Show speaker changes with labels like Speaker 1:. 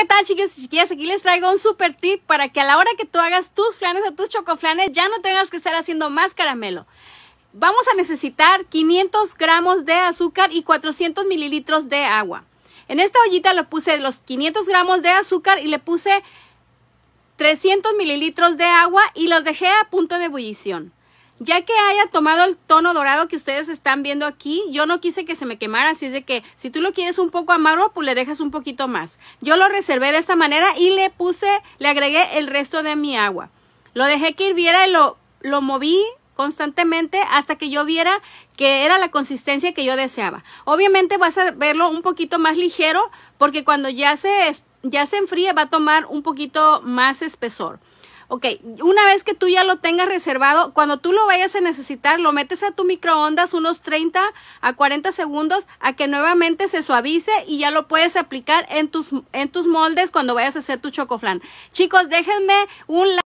Speaker 1: ¿qué tal, chicos y chiquillas? Aquí les traigo un super tip para que a la hora que tú hagas tus flanes o tus chocoflanes ya no tengas que estar haciendo más caramelo. Vamos a necesitar 500 gramos de azúcar y 400 mililitros de agua. En esta ollita le puse los 500 gramos de azúcar y le puse 300 mililitros de agua y los dejé a punto de ebullición ya que haya tomado el tono dorado que ustedes están viendo aquí, yo no quise que se me quemara, así es de que si tú lo quieres un poco amargo, pues le dejas un poquito más. Yo lo reservé de esta manera y le puse, le agregué el resto de mi agua. Lo dejé que hirviera y lo, moví constantemente hasta que yo viera que era la consistencia que yo deseaba. Obviamente vas a verlo un poquito más ligero porque cuando ya se, ya se enfríe va a tomar un poquito más espesor. Ok, una vez que tú ya lo tengas reservado, cuando tú lo vayas a necesitar, lo metes a tu microondas unos 30 a 40 segundos a que nuevamente se suavice y ya lo puedes aplicar en tus, en tus moldes cuando vayas a hacer tu chocoflan. Chicos, déjenme un like.